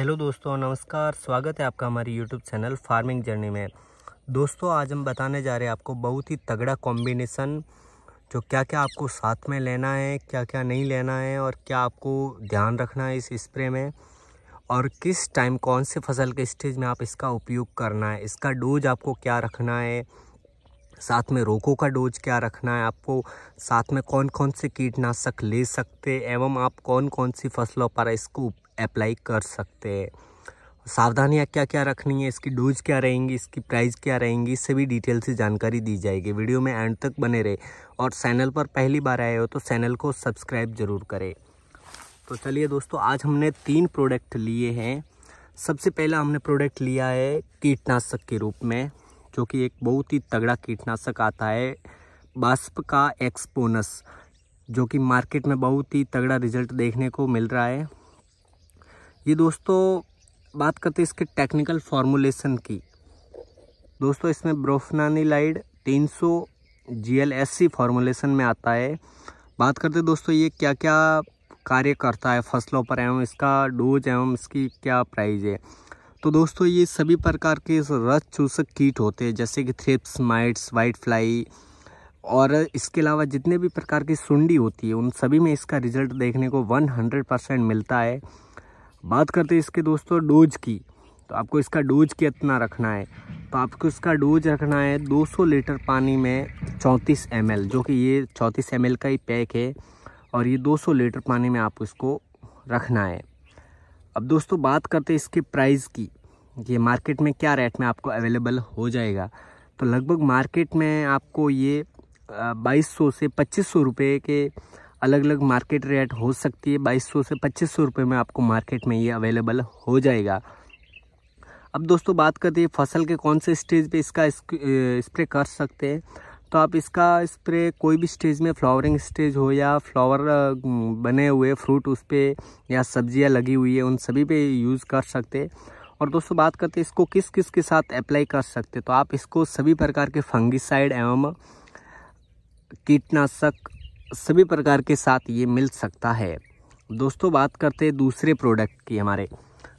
hello दोस्तों नमस्कार स्वागत है आपका हमारी यूट्यूब चैनल फार्मिंग जर्नी में दोस्तों आज हम बताने जा रहे हैं आपको बहुत ही तगड़ा कॉम्बिनेसन जो क्या क्या आपको साथ में लेना है क्या क्या नहीं लेना है और क्या आपको ध्यान रखना है इस स्प्रे में और किस टाइम कौन से फसल के स्टेज में आप इसका उपयोग करना है इसका डोज आपको क्या रखना है साथ में रोकों का डोज क्या रखना है आपको साथ में कौन कौन से कीटनाशक ले सकते एवं आप कौन कौन सी फसलों पर इसको अप्लाई कर सकते हैं सावधानियाँ क्या क्या रखनी है इसकी डोज क्या रहेंगी इसकी प्राइस क्या रहेंगी इससे भी डिटेल से जानकारी दी जाएगी वीडियो में एंड तक बने रहे और चैनल पर पहली बार आए हो तो चैनल को सब्सक्राइब ज़रूर करें तो चलिए दोस्तों आज हमने तीन प्रोडक्ट लिए हैं सबसे पहला हमने प्रोडक्ट लिया है कीटनाशक के रूप में जो कि एक बहुत ही तगड़ा कीटनाशक आता है बाष्प का एक्सपोनस जो कि मार्केट में बहुत ही तगड़ा रिजल्ट देखने को मिल रहा है ये दोस्तों बात करते हैं इसके टेक्निकल फार्मूलेशन की दोस्तों इसमें ब्रोफनानीलाइड 300 जीएलएससी फार्मूलेशन में आता है बात करते दोस्तों ये क्या क्या कार्य करता है फसलों पर एवं इसका डोज एवं इसकी क्या प्राइस है तो दोस्तों ये सभी प्रकार के रस चूसक कीट होते हैं जैसे कि थ्रिप्स माइट्स वाइट फ्लाई और इसके अलावा जितने भी प्रकार की सुंडी होती है उन सभी में इसका रिजल्ट देखने को 100 परसेंट मिलता है बात करते हैं इसके दोस्तों डोज की तो आपको इसका डोज कितना रखना है तो आपको इसका डोज रखना है 200 लीटर पानी में 34 एम जो कि ये 34 एम का ही पैक है और ये 200 लीटर पानी में आप इसको रखना है अब दोस्तों बात करते हैं इसके प्राइस की ये मार्केट में क्या रेट में आपको अवेलेबल हो जाएगा तो लगभग मार्केट में आपको ये बाईस सौ से पच्चीस सौ रुपये के अलग अलग मार्केट रेट हो सकती है बाईस सौ से पच्चीस सौ रुपये में आपको मार्केट में ये अवेलेबल हो जाएगा अब दोस्तों बात करते हैं फसल के कौन से स्टेज पे इसका स्प्रे कर सकते हैं तो आप इसका स्प्रे कोई भी स्टेज में फ्लावरिंग स्टेज हो या फ्लावर बने हुए फ्रूट उस पर या सब्जियां लगी हुई है उन सभी पे यूज़ कर सकते हैं और दोस्तों बात करते हैं इसको किस किस के साथ अप्लाई कर सकते तो आप इसको सभी प्रकार के फंगिसाइड एवं कीटनाशक सभी प्रकार के साथ ये मिल सकता है दोस्तों बात करते हैं दूसरे प्रोडक्ट की हमारे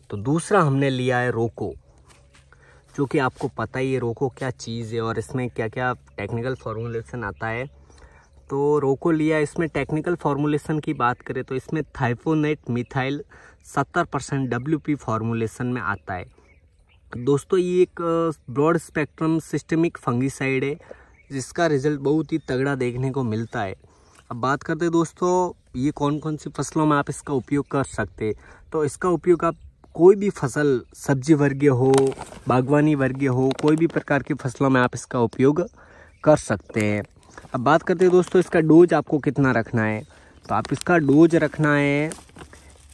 तो दूसरा हमने लिया है रोको जो कि आपको पता ही है रोको क्या चीज़ है और इसमें क्या क्या टेक्निकल फार्मूलेशन आता है तो रोको लिया इसमें टेक्निकल फार्मूलेशन की बात करें तो इसमें thiophanate methyl 70 percent W formulation में आता है दोस्तों ये एक ब्रॉड स्पेक्ट्रम सिस्टमिक फंगिसाइड है जिसका रिजल्ट बहुत ही तगड़ा देखने को मिलता है अब बात करते हैं दोस्तों ये कौन कौन सी फसलों में आप इसका उपयोग कर सकते तो इसका उपयोग आप कोई भी फसल सब्जी वर्गीय हो बागवानी वर्गीय हो कोई भी प्रकार की फसलों में आप इसका उपयोग कर सकते हैं अब बात करते हैं दोस्तों इसका डोज आपको कितना रखना है तो आप इसका डोज रखना है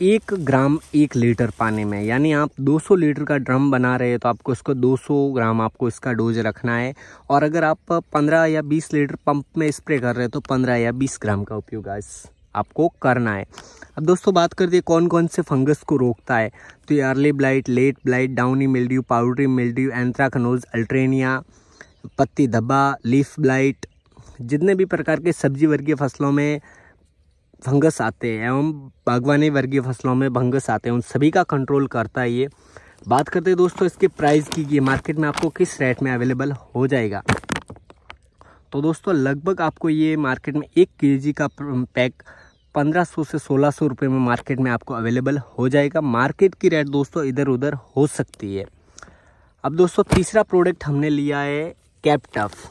एक ग्राम एक लीटर पानी में यानी आप 200 लीटर का ड्रम बना रहे हैं तो आपको इसको 200 ग्राम आपको इसका डोज रखना है और अगर आप 15 या 20 लीटर पंप में स्प्रे कर रहे हैं तो 15 या 20 ग्राम का उपयोग आज आपको करना है अब दोस्तों बात कर दिए कौन कौन से फंगस को रोकता है तो ये early blight late blight downy mildew powdery mildew anthracnose alternaria पत्ती धब्बा लीफ ब्लाइट जितने भी प्रकार के सब्जी वर्गीय फसलों में फंगस आते हैं एवं बागवानी वर्गीय फसलों में फंगस आते हैं उन सभी का कंट्रोल करता है ये बात करते हैं दोस्तों इसके प्राइस की ये मार्केट में आपको किस रेट में अवेलेबल हो जाएगा तो दोस्तों लगभग आपको ये मार्केट में एक के का पैक 1500 से 1600 रुपए में मार्केट में आपको अवेलेबल हो जाएगा मार्केट की रेट दोस्तों इधर उधर हो सकती है अब दोस्तों तीसरा प्रोडक्ट हमने लिया है कैपटफ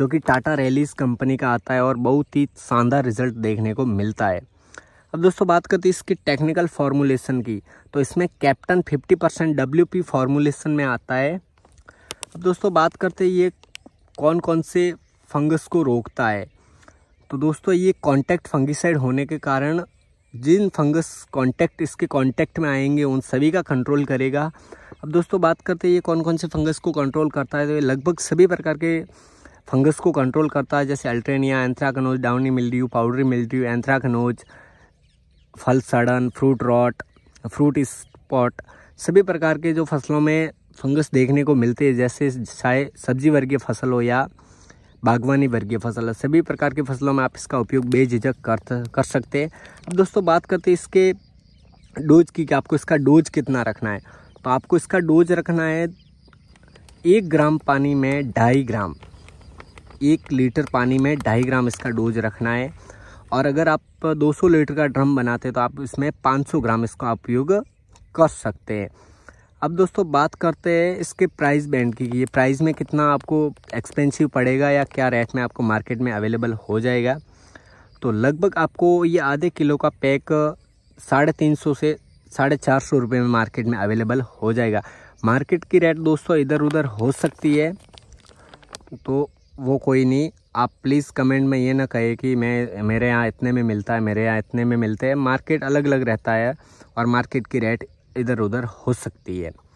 जो कि टाटा रैलीस कंपनी का आता है और बहुत ही शानदार रिजल्ट देखने को मिलता है अब दोस्तों बात करते हैं इसकी टेक्निकल फार्मूलेशन की तो इसमें कैप्टन 50 परसेंट डब्ल्यू फार्मूलेशन में आता है अब दोस्तों बात करते हैं ये कौन कौन से फंगस को रोकता है तो दोस्तों ये कॉन्टैक्ट फंगिसाइड होने के कारण जिन फंगस कॉन्टैक्ट इसके कॉन्टैक्ट में आएंगे उन सभी का कंट्रोल करेगा अब दोस्तों बात करते हैं ये कौन कौन से फंगस को कंट्रोल करता है तो ये लगभग सभी प्रकार के फंगस को कंट्रोल करता है जैसे alternaria anthracnose downy mildew powdery mildew anthracnose फल सड़न फ्रूट रॉट फ्रूट स्पॉट सभी प्रकार के जो फसलों में फंगस देखने को मिलते हैं जैसे चाहे सब्जी वर्गीय फसल हो या बागवानी वर्गीय फसल है सभी प्रकार की फसलों में आप इसका उपयोग बेझिझक कर कर सकते हैं अब दोस्तों बात करते हैं इसके डोज की कि आपको इसका डोज कितना रखना है तो आपको इसका डोज रखना है एक ग्राम पानी में ढाई ग्राम एक लीटर पानी में ढाई ग्राम इसका डोज रखना है और अगर आप 200 लीटर का ड्रम बनाते हैं तो आप इसमें 500 ग्राम इसका उपयोग कर सकते हैं अब दोस्तों बात करते हैं इसके प्राइस बैंड की ये प्राइस में कितना आपको एक्सपेंसिव पड़ेगा या क्या रेट में आपको मार्केट में अवेलेबल हो जाएगा तो लगभग आपको ये आधे किलो का पैक साढ़े तीन सौ से साढ़े चार सौ रुपये में मार्केट में अवेलेबल हो जाएगा मार्केट की रेट दोस्तों इधर उधर हो सकती है तो वो कोई नहीं आप प्लीज़ कमेंट में ये ना कहे कि मैं मेरे यहाँ इतने में मिलता है मेरे यहाँ इतने में मिलते हैं मार्केट अलग अलग रहता है और मार्केट की रेट इधर उधर हो सकती है